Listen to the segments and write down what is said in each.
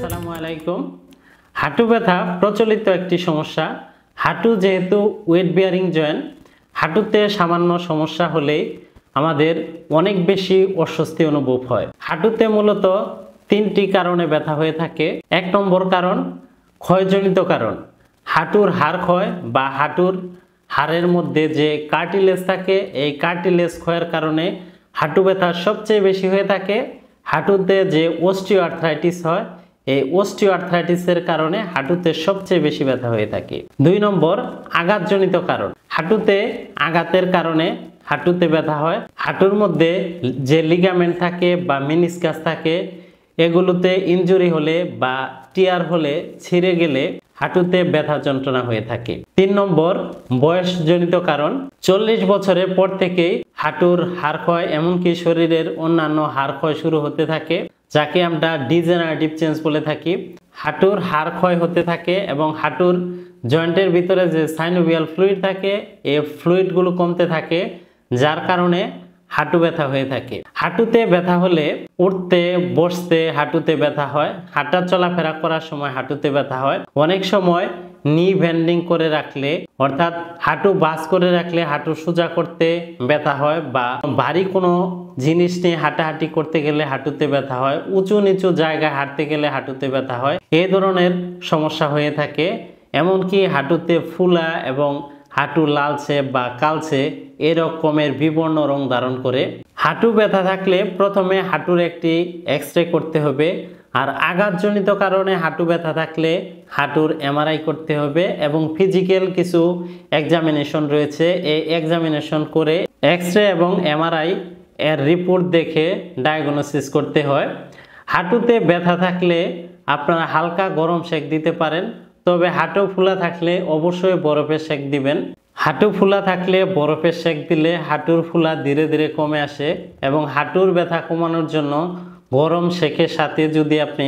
আসসালামু আলাইকুম হাঁটু ব্যথা প্রচলিত একটি সমস্যা হাঁটু যেহেতু ওয়েট বিয়ারিং জয়েন্ট হাঁটুতে সামান্য সমস্যা হলে আমাদের অনেক বেশি অস্বস্তি অনুভব হয় হাঁটুতে মূলত তিনটি কারণে ব্যথা হয়ে থাকে এক নম্বর কারণ ক্ষয়জনিত কারণ হাঁটুর হাড় ক্ষয় বা হাঁটুর হাড়ের মধ্যে যে কার্টিলেজ থাকে এই কার্টিলেজ ক্ষয়ের কারণে হাঁটু ব্যথা সবচেয়ে বেশি হয়ে থাকে হাঁটুতে যে অস্টিওআর্থ্রাইটিস হয় এই ওস্টিওআর্থ্রাইটিসের কারণে হাঁটুতে সবচেয়ে বেশি ব্যথা হয়ে থাকে দুই নম্বর আঘাতজনিত কারণ হাঁটুতে আঘাতের কারণে হাঁটুতে ব্যথা হয় হাঁটুর মধ্যে যে লিগামেন্ট থাকে বা মিনিসকাস থাকে এগুলোতে ইঞ্জুরি হলে বা টিয়ার হলে ছিঁড়ে গেলে হাঁটুতে ব্যথা যন্ত্রণা হয়ে থাকে তিন নম্বর বয়সজনিত কারণ চল্লিশ বছরের পর থেকেই হাঁটুর হাড় ক্ষয় এমনকি শরীরের অন্যান্য হাড় ক্ষয় শুরু হতে থাকে যাকে আমরা ডিজেনারেটিভ চেঞ্জ বলে থাকি হাঁটুর হাড় ক্ষয় হতে থাকে এবং হাঁটুর জয়েন্টের ভিতরে যে সাইনোভিয়াল ফ্লুইড থাকে এ ফ্লুইডগুলো কমতে থাকে যার কারণে হাঁটু ব্যথা হয়ে থাকে হাঁটুতে ব্যথা হলে উঠতে বসতে হাঁটুতে ব্যথা হয় হাঁটা চলাফেরা করার সময় হাঁটুতে ব্যথা হয় অনেক সময় নি ভেন্ডিং করে রাখলে অর্থাৎ হাঁটু বাস করে রাখলে হাঁটু সোজা করতে ব্যথা হয় বা ভারী কোনো জিনিস নিয়ে হাঁটাহাঁটি করতে গেলে হাঁটুতে ব্যথা হয় উঁচু নিচু জায়গায় হাঁটতে গেলে হাঁটুতে ব্যথা হয় এই ধরনের সমস্যা হয়ে থাকে এমনকি হাঁটুতে ফুলা এবং হাঁটু লালছে বা কালছে এরকমের বিবর্ণ রং ধারণ করে হাঁটু ব্যথা থাকলে প্রথমে হাঁটুর একটি এক্স করতে হবে আর আঘাতজনিত কারণে হাঁটু ব্যথা থাকলে হাঁটুর এমআরআই করতে হবে এবং ফিজিক্যাল কিছু এক্সামিনেশন রয়েছে এই এক্সামিনেশন করে এক্স রে এবং এমআরআই এর রিপোর্ট দেখে ডায়াগনোসিস করতে হয় হাঁটুতে ব্যথা থাকলে আপনারা হালকা গরম সেক দিতে পারেন তবে হাঁটু ফুলা থাকলে অবশ্যই বরফের সেক দিবেন হাঁটু ফুলা থাকলে বরফের সেক দিলে হাঁটুর ফুলা ধীরে ধীরে কমে আসে এবং হাঁটুর ব্যথা কমানোর জন্য গরম শেখের সাথে যদি আপনি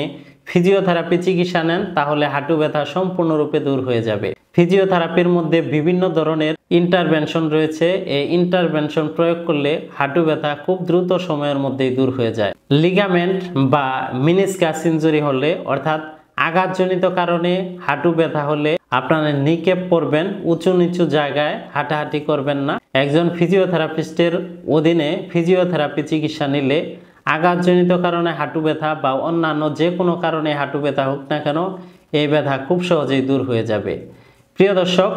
ফিজিওথেরাপি চিকিৎসা নেন তাহলে হাঁটু ব্যথা সম্পূর্ণরূপে দূর হয়ে যাবে ফিজিওথেরাপির মধ্যে বিভিন্ন ধরনের ইন্টারভেনশন রয়েছে এই ইন্টারভেনশন প্রয়োগ করলে হাঁটু ব্যথা খুব দ্রুত সময়ের মধ্যেই দূর হয়ে যায় লিগামেন্ট বা মিনিসকাস ইঞ্জুরি হলে অর্থাৎ আঘাতজনিত কারণে হাঁটু ব্যথা হলে আপনারা নিকেপ পরবেন উঁচু নিচু জায়গায় হাঁটাহাঁটি করবেন না একজন ফিজিওথেরাপিস্টের অধীনে ফিজিওথেরাপি চিকিৎসা নিলে আঘাতজনিত কারণে হাঁটু ব্যথা বা অন্যান্য যে কোনো কারণে হাঁটু ব্যথা হোক না কেন এই ব্যথা খুব সহজেই দূর হয়ে যাবে প্রিয় দর্শক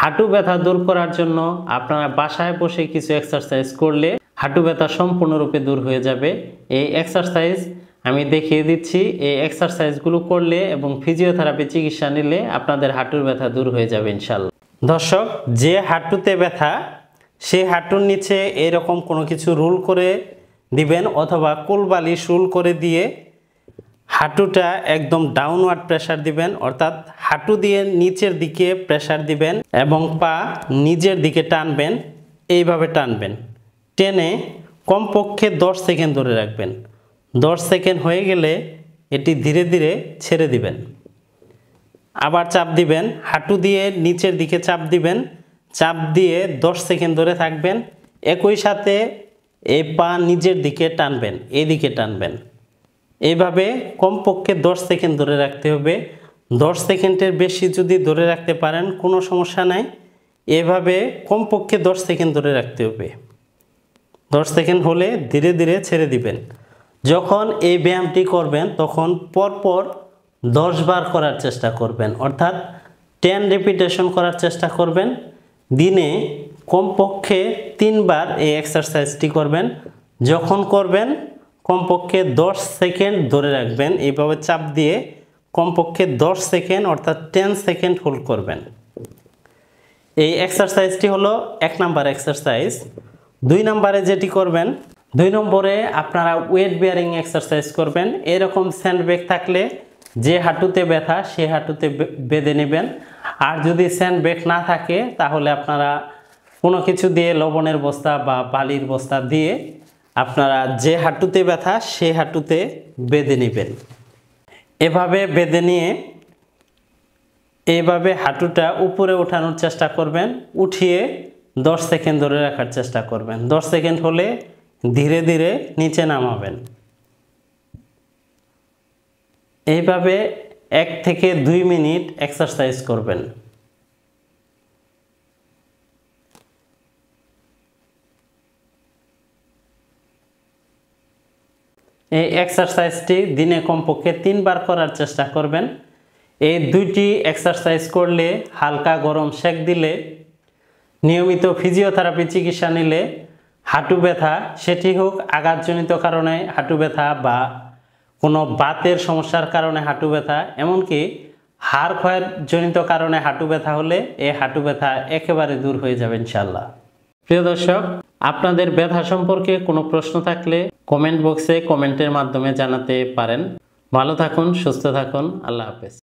হাঁটু ব্যথা দূর করার জন্য আপনারা বাসায় বসে কিছু এক্সারসাইজ করলে হাঁটু ব্যথা সম্পূর্ণরূপে দূর হয়ে যাবে এই এক্সারসাইজ আমি দেখিয়ে দিচ্ছি এই এক্সারসাইজগুলো করলে এবং ফিজিওথেরাপি চিকিৎসা নিলে আপনাদের হাঁটুর ব্যথা দূর হয়ে যাবে ইনশাল্লাহ দর্শক যে হাঁটুতে ব্যথা সেই হাঁটুর নিচে এরকম কোনো কিছু রুল করে দিবেন অথবা কোলবালি শুল করে দিয়ে হাঁটুটা একদম ডাউনওয়ার্ড প্রেশার দিবেন অর্থাৎ হাঁটু দিয়ে নিচের দিকে প্রেশার দিবেন এবং পা নিজের দিকে টানবেন এইভাবে টানবেন টেনে কমপক্ষে দশ সেকেন্ড ধরে রাখবেন দশ সেকেন্ড হয়ে গেলে এটি ধীরে ধীরে ছেড়ে দিবেন আবার চাপ দিবেন হাঁটু দিয়ে নিচের দিকে চাপ দিবেন চাপ দিয়ে দশ সেকেন্ড ধরে থাকবেন একই সাথে এই পা নিজের দিকে টানবেন এদিকে টানবেন এইভাবে কমপক্ষে দশ সেকেন্ড ধরে রাখতে হবে দশ সেকেন্ডের বেশি যদি ধরে রাখতে পারেন কোনো সমস্যা নাই এভাবে কমপক্ষে দশ সেকেন্ড ধরে রাখতে হবে দশ সেকেন্ড হলে ধীরে ধীরে ছেড়ে দিবেন যখন এই ব্যায়ামটি করবেন তখন পরপর 10 বার করার চেষ্টা করবেন অর্থাৎ টেন রেপিটেশন করার চেষ্টা করবেন দিনে কমপক্ষে তিনবার এই এক্সারসাইজটি করবেন যখন করবেন কমপক্ষে 10 সেকেন্ড ধরে রাখবেন এইভাবে চাপ দিয়ে কমপক্ষে 10 সেকেন্ড অর্থাৎ টেন সেকেন্ড হোল্ড করবেন এই এক্সারসাইজটি হলো এক নাম্বার এক্সারসাইজ দুই নম্বরে যেটি করবেন দুই নম্বরে আপনারা ওয়েট বিয়ারিং এক্সারসাইজ করবেন এরকম স্যান্ড ব্যাগ থাকলে যে হাঁটুতে ব্যথা সে হাঁটুতে বেঁধে নেবেন আর যদি স্যান্ড ব্যাগ না থাকে তাহলে আপনারা কোনো কিছু দিয়ে লবণের বস্তা বা বালির বস্তা দিয়ে আপনারা যে হাঁটুতে ব্যথা সে হাঁটুতে বেঁধে নেবেন এভাবে বেঁধে নিয়ে এভাবে হাঁটুটা উপরে ওঠানোর চেষ্টা করবেন উঠিয়ে দশ সেকেন্ড ধরে রাখার চেষ্টা করবেন দশ সেকেন্ড হলে ধীরে ধীরে নিচে নামাবেন এইভাবে এক থেকে দুই মিনিট এক্সারসাইজ করবেন এই এক্সারসাইজটি দিনে কমপক্ষে তিনবার করার চেষ্টা করবেন এই দুইটি এক্সারসাইজ করলে হালকা গরম শেক দিলে নিয়মিত ফিজিওথেরাপি চিকিৎসা নিলে হাঁটু ব্যথা সেটি হোক আঘাতজনিত কারণে হাঁটু ব্যথা বা কোনো বাতের সমস্যার কারণে হাঁটু ব্যথা এমনকি হাড় ক্ষয়ের জনিত কারণে হাঁটু ব্যথা হলে এই হাঁটু ব্যথা একেবারে দূর হয়ে যাবে ইনশাল্লাহ প্রিয় দর্শক আপনাদের ব্যথা সম্পর্কে কোনো প্রশ্ন থাকলে কমেন্ট বক্সে কমেন্টের মাধ্যমে জানাতে পারেন ভালো থাকুন সুস্থ থাকুন আল্লাহ হাফেজ